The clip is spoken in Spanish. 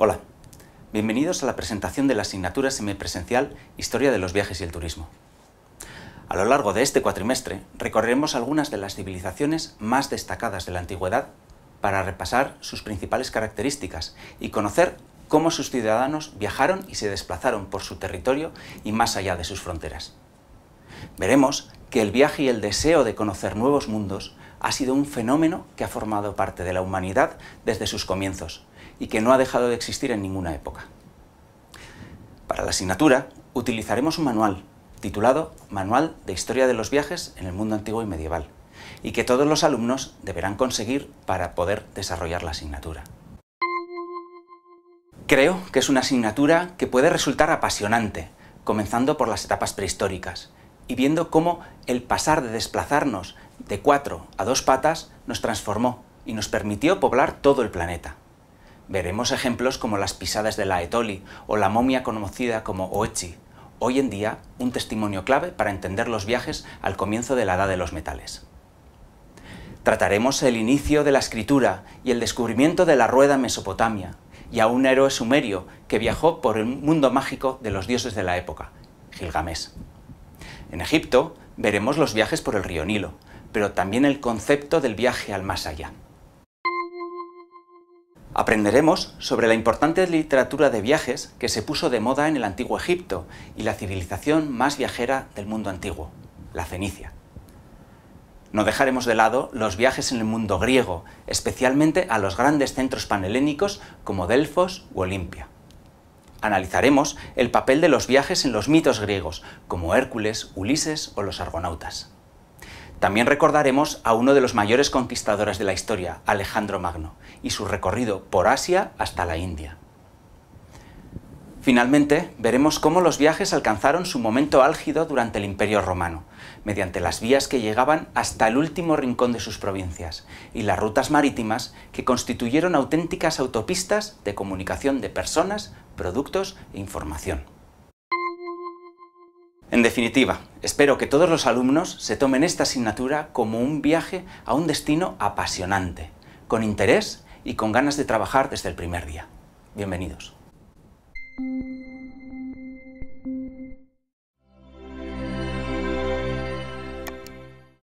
Hola, bienvenidos a la presentación de la asignatura semipresencial Historia de los viajes y el turismo. A lo largo de este cuatrimestre recorreremos algunas de las civilizaciones más destacadas de la antigüedad para repasar sus principales características y conocer cómo sus ciudadanos viajaron y se desplazaron por su territorio y más allá de sus fronteras. Veremos que el viaje y el deseo de conocer nuevos mundos ha sido un fenómeno que ha formado parte de la humanidad desde sus comienzos y que no ha dejado de existir en ninguna época. Para la asignatura utilizaremos un manual titulado Manual de Historia de los Viajes en el Mundo Antiguo y Medieval y que todos los alumnos deberán conseguir para poder desarrollar la asignatura. Creo que es una asignatura que puede resultar apasionante, comenzando por las etapas prehistóricas y viendo cómo el pasar de desplazarnos de cuatro a dos patas nos transformó y nos permitió poblar todo el planeta. Veremos ejemplos como las pisadas de la Etoli o la momia conocida como Oechi, hoy en día un testimonio clave para entender los viajes al comienzo de la Edad de los Metales. Trataremos el inicio de la escritura y el descubrimiento de la rueda Mesopotamia, y a un héroe sumerio que viajó por el mundo mágico de los dioses de la época, Gilgamesh. En Egipto veremos los viajes por el río Nilo, pero también el concepto del viaje al más allá. Aprenderemos sobre la importante literatura de viajes que se puso de moda en el antiguo Egipto y la civilización más viajera del mundo antiguo, la Fenicia. No dejaremos de lado los viajes en el mundo griego, especialmente a los grandes centros panhelénicos como Delfos u Olimpia. Analizaremos el papel de los viajes en los mitos griegos, como Hércules, Ulises o los argonautas. También recordaremos a uno de los mayores conquistadores de la historia, Alejandro Magno, y su recorrido por Asia hasta la India. Finalmente, veremos cómo los viajes alcanzaron su momento álgido durante el Imperio Romano, mediante las vías que llegaban hasta el último rincón de sus provincias y las rutas marítimas que constituyeron auténticas autopistas de comunicación de personas, productos e información. En definitiva, espero que todos los alumnos se tomen esta asignatura como un viaje a un destino apasionante, con interés y con ganas de trabajar desde el primer día. Bienvenidos.